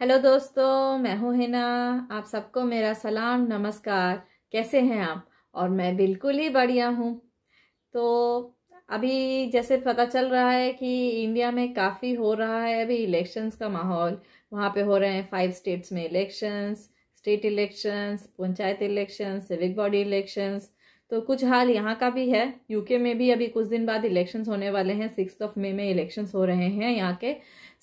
Hello दोस्तों मैं हूँ हिना आप सबको मेरा सलाम नमस्कार कैसे हैं आप और मैं बिल्कुल ही बढ़िया हूँ तो अभी जैसे पता चल रहा है कि इंडिया में काफ़ी हो रहा है अभी इलेक्शंस का माहौल वहाँ पे हो रहे हैं फाइव स्टेट्स में elections state elections panchayat elections civic body elections तो कुछ हाल यहाँ का भी है यूके में भी अभी कुछ दिन बाद इलेक्शंस होने वाले हैं सिक्स ऑफ मे में इलेक्शंस हो रहे हैं यहाँ के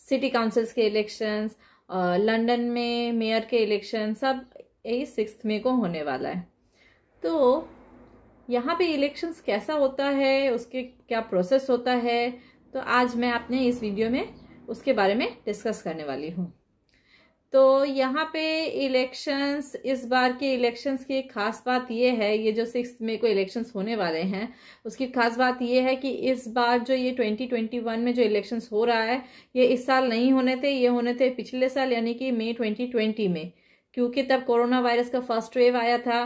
सिटी काउंसिल्स के इलेक्शंस लंदन में मेयर के इलेक्शन सब यही सिक्स मई को होने वाला है तो यहाँ पे इलेक्शंस कैसा होता है उसके क्या प्रोसेस होता है तो आज मैं अपने इस वीडियो में उसके बारे में डिस्कस करने वाली हूँ तो यहाँ पे इलेक्शंस इस बार के इलेक्शंस की एक खास बात ये है ये जो सिक्स मई को इलेक्शंस होने वाले हैं उसकी खास बात ये है कि इस बार जो ये ट्वेंटी ट्वेंटी वन में जो इलेक्शंस हो रहा है ये इस साल नहीं होने थे ये होने थे पिछले साल यानी कि मई ट्वेंटी ट्वेंटी में क्योंकि तब कोरोना वायरस का फर्स्ट वेव आया था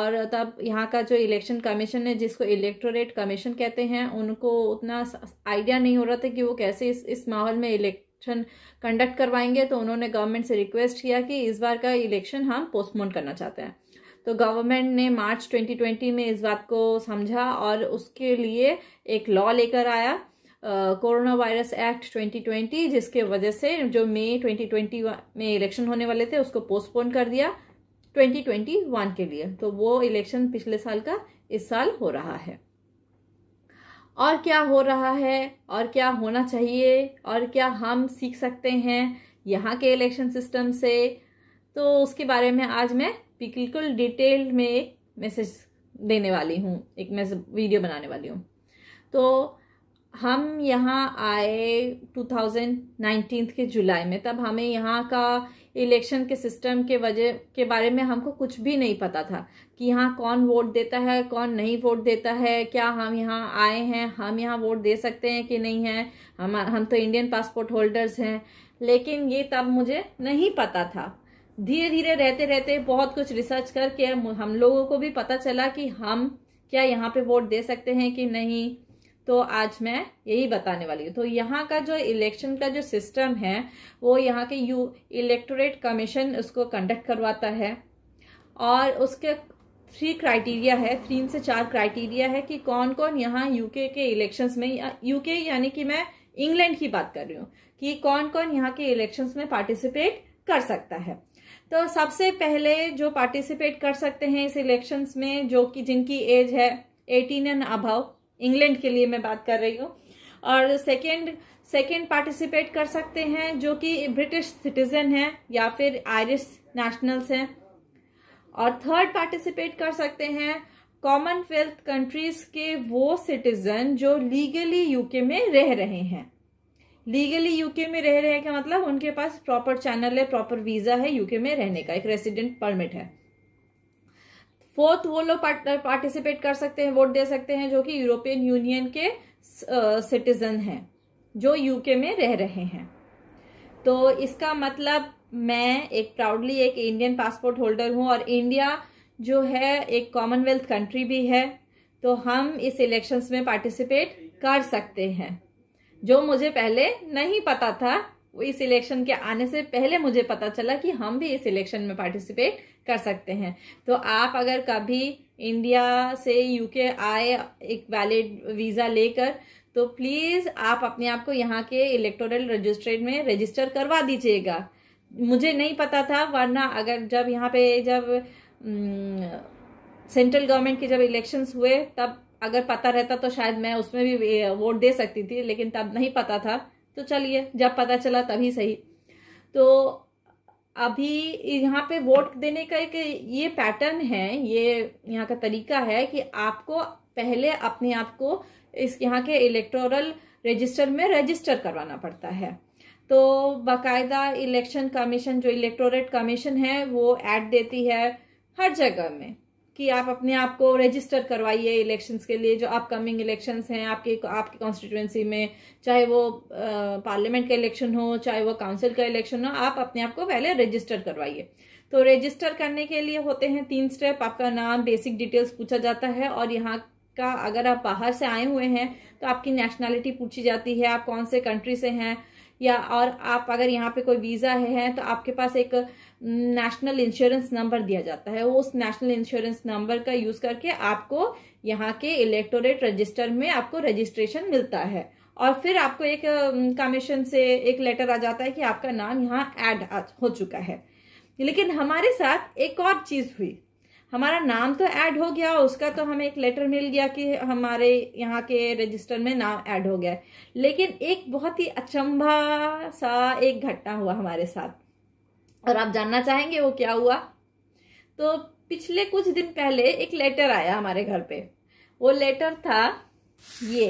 और तब यहाँ का जो इलेक्शन कमीशन है जिसको इलेक्टोरेट कमीशन कहते हैं उनको उतना आइडिया नहीं हो रहा था कि वो कैसे इस इस माहौल में इलेक्ट इलेक्शन कंडक्ट करवाएंगे तो उन्होंने गवर्नमेंट से रिक्वेस्ट किया कि इस बार का इलेक्शन हम पोस्टपोन करना चाहते हैं तो गवर्नमेंट ने मार्च 2020 में इस बात को समझा और उसके लिए एक लॉ लेकर आया कोरोना वायरस एक्ट 2020 जिसके वजह से जो मई 2020 में इलेक्शन होने वाले थे उसको पोस्टपोन कर दिया 2021 के लिए तो वो इलेक्शन पिछले साल का इस साल हो रहा है और क्या हो रहा है और क्या होना चाहिए और क्या हम सीख सकते हैं यहाँ के इलेक्शन सिस्टम से तो उसके बारे में आज मैं बिल्कुल डिटेल में एक मैसेज देने वाली हूँ एक मैसेज वीडियो बनाने वाली हूँ तो हम यहाँ आए 2019 के जुलाई में तब हमें यहाँ का इलेक्शन के सिस्टम के वजह के बारे में हमको कुछ भी नहीं पता था कि यहाँ कौन वोट देता है कौन नहीं वोट देता है क्या हम यहाँ आए हैं हम यहाँ वोट दे सकते हैं कि नहीं है हम हम तो इंडियन पासपोर्ट होल्डर्स हैं लेकिन ये तब मुझे नहीं पता था धीरे धीरे रहते रहते बहुत कुछ रिसर्च करके हम लोगों को भी पता चला कि हम क्या यहाँ पे वोट दे सकते हैं कि नहीं तो आज मैं यही बताने वाली हूँ तो यहाँ का जो इलेक्शन का जो सिस्टम है वो यहाँ के यू इलेक्टोरेट कमीशन उसको कंडक्ट करवाता है और उसके थ्री क्राइटेरिया है तीन से चार क्राइटेरिया है कि कौन कौन यहाँ यूके के इलेक्शंस में यूके यानी कि मैं इंग्लैंड की बात कर रही हूँ कि कौन कौन यहाँ के इलेक्शंस में पार्टिसिपेट कर सकता है तो सबसे पहले जो पार्टिसिपेट कर सकते हैं इस इलेक्शंस में जो कि जिनकी एज है एटीन एंड अभाव इंग्लैंड के लिए मैं बात कर रही हूँ और सेकेंड सेकेंड पार्टिसिपेट कर सकते हैं जो कि ब्रिटिश सिटीजन हैं या फिर आयरिश नेशनल्स हैं और थर्ड पार्टिसिपेट कर सकते हैं कॉमनवेल्थ कंट्रीज के वो सिटीजन जो लीगली यूके में रह रहे हैं लीगली यूके में रह रहे हैं का मतलब उनके पास प्रॉपर चैनल है प्रॉपर वीजा है यूके में रहने का एक रेसिडेंट परमिट है फोर्थ वो लोग पार्टिसिपेट uh, कर सकते हैं वोट दे सकते हैं जो कि यूरोपियन यूनियन के सिटीजन uh, हैं जो यूके में रह रहे हैं तो इसका मतलब मैं एक प्राउडली एक इंडियन पासपोर्ट होल्डर हूं और इंडिया जो है एक कॉमनवेल्थ कंट्री भी है तो हम इस इलेक्शंस में पार्टिसिपेट कर सकते हैं जो मुझे पहले नहीं पता था इस इलेक्शन के आने से पहले मुझे पता चला कि हम भी इस इलेक्शन में पार्टिसिपेट कर सकते हैं तो आप अगर कभी इंडिया से यूके आए एक वैलिड वीज़ा लेकर तो प्लीज़ आप अपने आप को यहाँ के इलेक्टोरल रजिस्ट्रेट में रजिस्टर करवा दीजिएगा मुझे नहीं पता था वरना अगर जब यहाँ पे जब सेंट्रल गवर्नमेंट के जब इलेक्शंस हुए तब अगर पता रहता तो शायद मैं उसमें भी वोट दे सकती थी लेकिन तब नहीं पता था तो चलिए जब पता चला तभी सही तो अभी यहाँ पे वोट देने का एक ये पैटर्न है ये यहाँ का तरीका है कि आपको पहले अपने आप को इस यहाँ के इलेक्टोरल रजिस्टर में रजिस्टर करवाना पड़ता है तो बाकायदा इलेक्शन कमीशन जो इलेक्टोरेट कमीशन है वो ऐड देती है हर जगह में कि आप अपने आप को रजिस्टर करवाइए इलेक्शंस के लिए जो अपकमिंग इलेक्शंस हैं आपके आपके कॉन्स्टिट्यूएंसी में चाहे वो पार्लियामेंट का इलेक्शन हो चाहे वो काउंसिल का इलेक्शन हो आप अपने आप को पहले रजिस्टर करवाइए तो रजिस्टर करने के लिए होते हैं तीन स्टेप आपका नाम बेसिक डिटेल्स पूछा जाता है और यहाँ का अगर आप बाहर से आए हुए हैं तो आपकी नेशनैलिटी पूछी जाती है आप कौन से कंट्री से हैं या और आप अगर यहाँ पे कोई वीज़ा है, है तो आपके पास एक नेशनल इंश्योरेंस नंबर दिया जाता है उस नेशनल इंश्योरेंस नंबर का यूज़ करके आपको यहाँ के इलेक्टोरेट रजिस्टर में आपको रजिस्ट्रेशन मिलता है और फिर आपको एक कमीशन से एक लेटर आ जाता है कि आपका नाम यहाँ ऐड हो चुका है लेकिन हमारे साथ एक और चीज़ हुई हमारा नाम तो ऐड हो गया उसका तो हमें एक लेटर मिल गया कि हमारे यहाँ के रजिस्टर में नाम ऐड हो गया लेकिन एक बहुत ही अचंभा सा एक घटना हुआ हमारे साथ और आप जानना चाहेंगे वो क्या हुआ तो पिछले कुछ दिन पहले एक लेटर आया हमारे घर पे वो लेटर था ये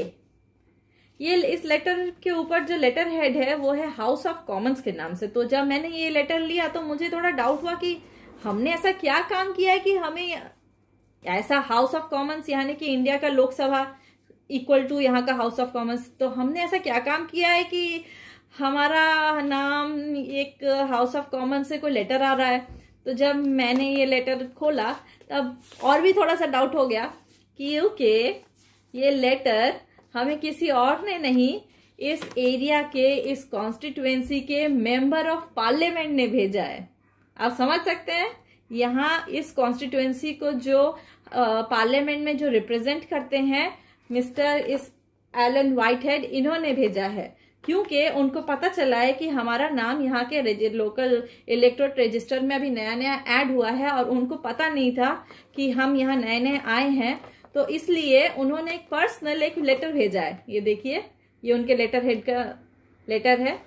ये इस लेटर के ऊपर जो लेटर हेड है वो है हाउस ऑफ कॉमन्स के नाम से तो जब मैंने ये लेटर लिया तो मुझे थोड़ा डाउट हुआ कि हमने ऐसा क्या काम किया है कि हमें ऐसा हाउस ऑफ कॉमन्स यानी कि इंडिया का लोकसभा इक्वल टू यहाँ का हाउस ऑफ कॉमन्स तो हमने ऐसा क्या काम किया है कि हमारा नाम एक हाउस ऑफ कॉमन से कोई लेटर आ रहा है तो जब मैंने ये लेटर खोला तब और भी थोड़ा सा डाउट हो गया कि ओके ये लेटर हमें किसी और ने नहीं इस एरिया के इस कॉन्स्टिट्युएंसी के मेंबर ऑफ पार्लियामेंट ने भेजा है आप समझ सकते हैं यहाँ इस कॉन्स्टिट्युएंसी को जो पार्लियामेंट में जो रिप्रेजेंट करते हैं मिस्टर इस एलन व्हाइट हेड इन्होंने भेजा है क्योंकि उनको पता चला है कि हमारा नाम यहाँ के लोकल इलेक्ट्रोट रजिस्टर में अभी नया नया ऐड हुआ है और उनको पता नहीं था कि हम यहाँ नए नए आए हैं तो इसलिए उन्होंने एक पर्सनल एक लेटर भेजा है ये देखिए ये उनके लेटर हेड का लेटर है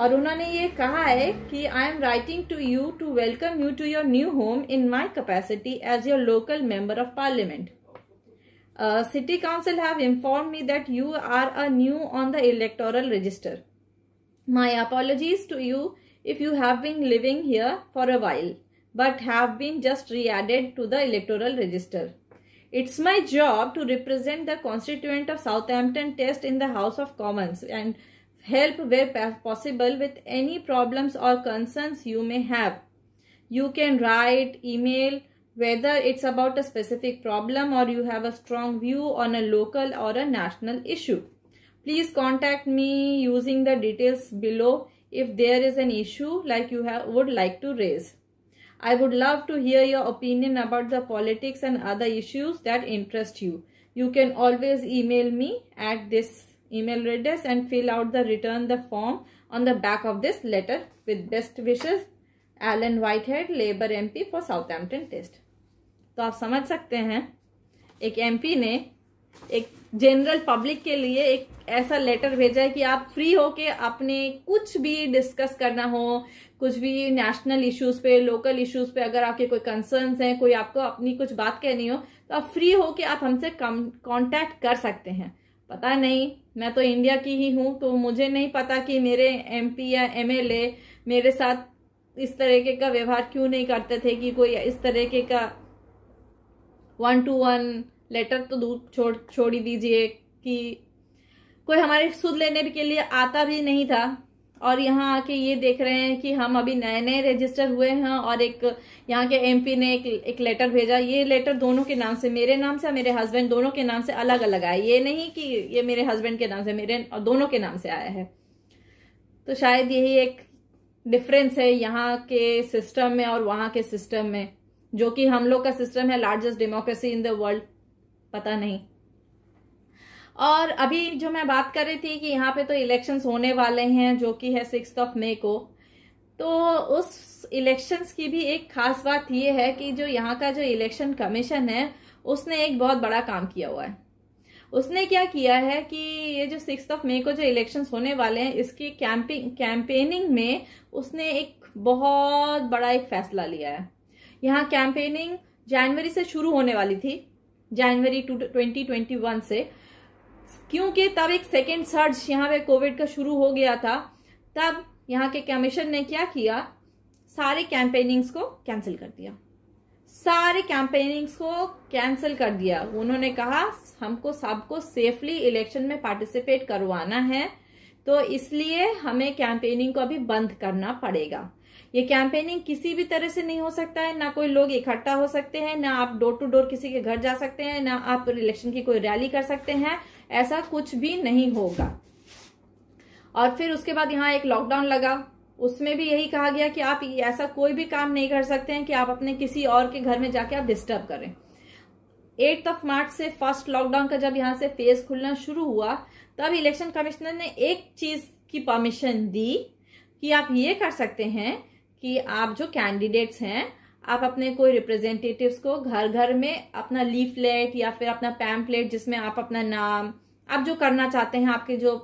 और उन्होंने ये कहा है कि I am writing to you to welcome you to your new home in my capacity as your local member of parliament city council have inform me that you are a new on the electoral register my apologies to you if you have been living here for a while but have been just re added to the electoral register it's my job to represent the constituent of south Southampton Test in the House of Commons and help where possible with any problems or concerns you may have. You can write, email, whether it's about a specific problem or you have a strong view on a local or a national issue. Please contact me using the details below if there is an issue like you have, would like to raise. I would love to hear your opinion about the politics and other issues that interest you. You can always email me at this email address and fill out the return the form on the back of this letter with best wishes Alan Whitehead Labour MP for Southampton Test तो आप समझ सकते हैं एक MP ने एक general public के लिए एक ऐसा लेटर भेजा है कि आप फ्री होके अपने कुछ भी डिस्कस करना हो कुछ भी नेशनल इश्यूज पे लोकल इश्यूज पे अगर आपके कोई कंसर्न्स हैं कोई आपको अपनी कुछ बात कहनी हो तो आप फ्री हो होके आप हमसे कम कॉन्टैक्ट कर सकते हैं पता नहीं मैं तो इंडिया की ही हूँ तो मुझे नहीं पता कि मेरे एमपी या एमएलए मेरे साथ इस तरीके का व्यवहार क्यों नहीं करते थे कि कोई इस तरीके का वन टू वन लेटर तो दूर छोड़ छोड़ ही दीजिए कि कोई हमारी सुध लेने के लिए आता भी नहीं था और यहाँ आके ये देख रहे हैं कि हम अभी नए नए रजिस्टर हुए हैं और एक यहाँ के एमपी ने एक एक लेटर भेजा ये लेटर दोनों के नाम से मेरे नाम से मेरे हस्बैंड दोनों के नाम से अलग अलग आए ये नहीं कि ये मेरे हस्बैंड के नाम से मेरे और दोनों के नाम से आया है तो शायद यही एक डिफरेंस है यहाँ के सिस्टम में और वहां के सिस्टम में जो कि हम लोग का सिस्टम है largest democracy in the world पता नहीं और अभी जो मैं बात कर रही थी कि यहाँ पे तो इलेक्शंस होने वाले हैं जो कि है सिक्स ऑफ मे को तो उस इलेक्शंस की भी एक खास बात ये है कि जो यहाँ का जो इलेक्शन कमीशन है उसने एक बहुत बड़ा काम किया हुआ है उसने क्या किया है कि ये जो सिक्स ऑफ मे को जो इलेक्शंस होने वाले हैं इसकी कैंपिंग कैंपेनिंग में उसने एक बहुत बड़ा एक फैसला लिया है यहाँ कैंपेनिंग जनवरी से शुरू होने वाली थी जनवरी टू ट्वेंटी ट्वेंटी वन से क्योंकि तब एक सेकेंड सर्ज यहाँ पे कोविड का शुरू हो गया था तब यहाँ के कमीशन ने क्या किया सारे कैंपेनिंग्स को कैंसिल कर दिया सारे कैंपेनिंग्स को कैंसिल कर दिया उन्होंने कहा हमको सबको सेफली इलेक्शन में पार्टिसिपेट करवाना है तो इसलिए हमें कैंपेनिंग को अभी बंद करना पड़ेगा ये कैंपेनिंग किसी भी तरह से नहीं हो सकता है ना कोई लोग इकट्ठा हो सकते हैं ना आप डोर टू डोर किसी के घर जा सकते हैं ना आप इलेक्शन की कोई रैली कर सकते हैं ऐसा कुछ भी नहीं होगा और फिर उसके बाद यहाँ एक लॉकडाउन लगा उसमें भी यही कहा गया कि आप ऐसा कोई भी काम नहीं कर सकते हैं कि आप अपने किसी और के घर में जाके आप डिस्टर्ब करें एट्थ ऑफ मार्च से फर्स्ट लॉकडाउन का जब यहाँ से फेज खुलना शुरू हुआ तब इलेक्शन कमिश्नर ने एक चीज की परमिशन दी कि आप ये कर सकते हैं कि आप जो कैंडिडेट्स हैं आप अपने कोई रिप्रेजेंटेटिव्स को घर घर में अपना लीफलेट या फिर अपना पैम्पलेट जिसमें आप अपना नाम आप जो करना चाहते हैं आपके जो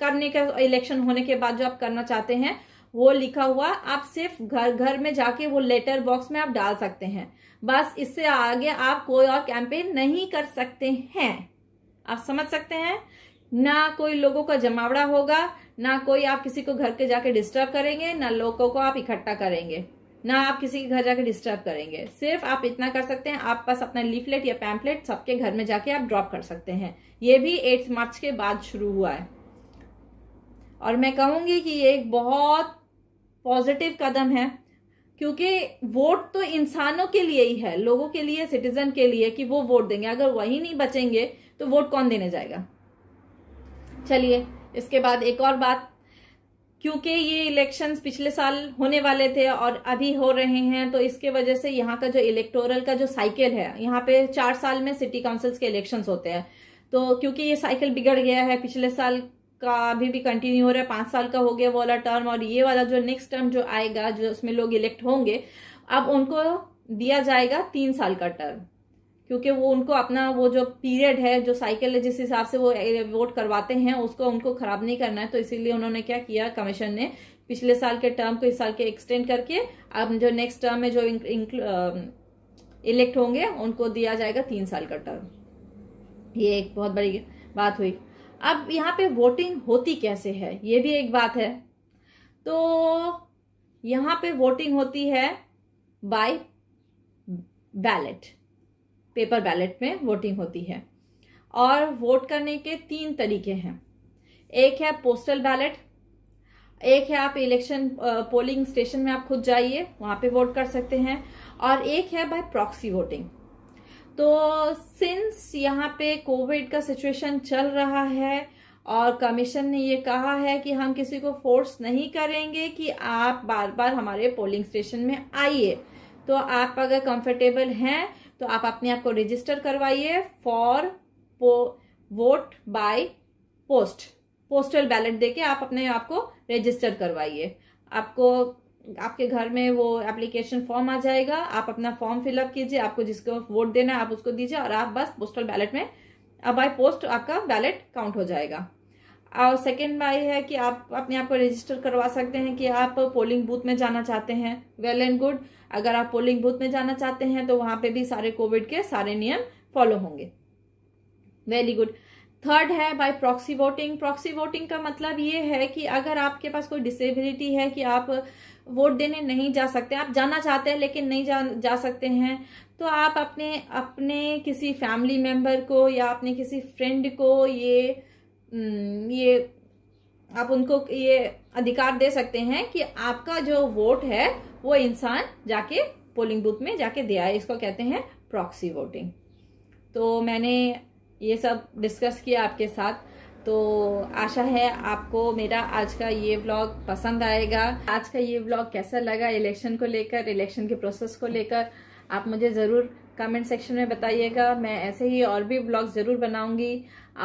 करने का इलेक्शन होने के बाद जो आप करना चाहते हैं वो लिखा हुआ आप सिर्फ घर घर में जाके वो लेटर बॉक्स में आप डाल सकते हैं बस इससे आगे आप कोई और कैंपेन नहीं कर सकते हैं आप समझ सकते हैं ना कोई लोगों का जमावड़ा होगा ना कोई आप किसी को घर के जाके डिस्टर्ब करेंगे ना लोगों को आप इकट्ठा करेंगे ना आप किसी के घर जाके डिस्टर्ब करेंगे सिर्फ आप इतना कर सकते हैं आप बस अपना लीफलेट या पैम्पलेट सबके घर में जाके आप ड्रॉप कर सकते हैं ये भी एट्थ मार्च के बाद शुरू हुआ है और मैं कहूंगी कि ये एक बहुत पॉजिटिव कदम है क्योंकि वोट तो इंसानों के लिए ही है लोगों के लिए सिटीजन के लिए कि वो वोट देंगे अगर वही नहीं बचेंगे तो वोट कौन देने जाएगा चलिए इसके बाद एक और बात क्योंकि ये इलेक्शंस पिछले साल होने वाले थे और अभी हो रहे हैं तो इसके वजह से यहाँ का जो इलेक्टोरल का जो साइकिल है यहाँ पे चार साल में सिटी काउंसिल्स के इलेक्शंस होते हैं तो क्योंकि ये साइकिल बिगड़ गया है पिछले साल का अभी भी कंटिन्यू हो रहा है पांच साल का हो गया वो वाला टर्म और ये वाला जो नेक्स्ट टर्म जो आएगा जो उसमें लोग इलेक्ट होंगे अब उनको दिया जाएगा तीन साल का टर्म क्योंकि वो उनको अपना वो जो पीरियड है जो साइकिल है जिस हिसाब से वो वोट करवाते हैं उसको उनको ख़राब नहीं करना है तो इसीलिए उन्होंने क्या किया कमीशन ने पिछले साल के टर्म को इस साल के एक्सटेंड करके अब जो नेक्स्ट टर्म में जो इलेक्ट होंगे उनको दिया जाएगा तीन साल का टर्म ये एक बहुत बड़ी बात हुई अब यहाँ पे वोटिंग होती कैसे है ये भी एक बात है तो यहाँ पे वोटिंग होती है बाय बैलेट पेपर बैलेट में वोटिंग होती है और वोट करने के तीन तरीके हैं एक है पोस्टल बैलेट एक है आप इलेक्शन पोलिंग स्टेशन में आप खुद जाइए वहाँ पे वोट कर सकते हैं और एक है बाय प्रॉक्सी वोटिंग तो सिंस यहाँ पे कोविड का सिचुएशन चल रहा है और कमीशन ने ये कहा है कि हम किसी को फोर्स नहीं करेंगे कि आप बार बार हमारे पोलिंग स्टेशन में आइए तो आप अगर कंफर्टेबल हैं तो आप अपने आप को रजिस्टर करवाइए for vote by post postal ballot देके आप अपने आप को रजिस्टर करवाइए आपको आपके घर में वो एप्लीकेशन फॉर्म आ जाएगा आप अपना फॉर्म फिलअप कीजिए आपको जिसको वोट देना है आप उसको दीजिए और आप बस पोस्टल बैलेट में अब बाय पोस्ट आपका बैलेट काउंट हो जाएगा और सेकेंड बाई है कि आप अपने आप को रजिस्टर करवा सकते हैं कि आप पोलिंग बूथ में जाना चाहते हैं वेल एंड गुड अगर आप पोलिंग बूथ में जाना चाहते हैं तो वहां पे भी सारे कोविड के सारे नियम फॉलो होंगे वेरी गुड थर्ड है by proxy voting proxy voting का मतलब ये है कि अगर आपके पास कोई डिसेबिलिटी है कि आप वोट देने नहीं जा सकते आप जाना चाहते हैं लेकिन नहीं जा, जा सकते हैं तो आप अपने अपने किसी फैमिली मेंबर को या अपने किसी फ्रेंड को ये हम्म, ये आप उनको ये अधिकार दे सकते हैं कि आपका जो वोट है वो इंसान जाके पोलिंग बूथ में जाके दिया है इसको कहते हैं प्रॉक्सी वोटिंग तो मैंने ये सब डिस्कस किया आपके साथ तो आशा है आपको मेरा आज का ये व्लॉग पसंद आएगा आज का ये व्लॉग कैसा लगा इलेक्शन को लेकर इलेक्शन के प्रोसेस को लेकर आप मुझे ज़रूर कमेंट सेक्शन में बताइएगा मैं ऐसे ही और भी ब्लॉग ज़रूर बनाऊंगी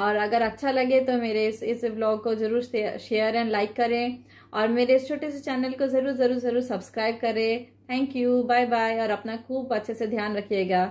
और अगर अच्छा लगे तो मेरे इस इस ब्लॉग को ज़रूर शेयर एंड लाइक करें और मेरे इस छोटे से चैनल को ज़रूर ज़रूर ज़रूर सब्सक्राइब करें थैंक यू बाय बाय और अपना खूब अच्छे से ध्यान रखिएगा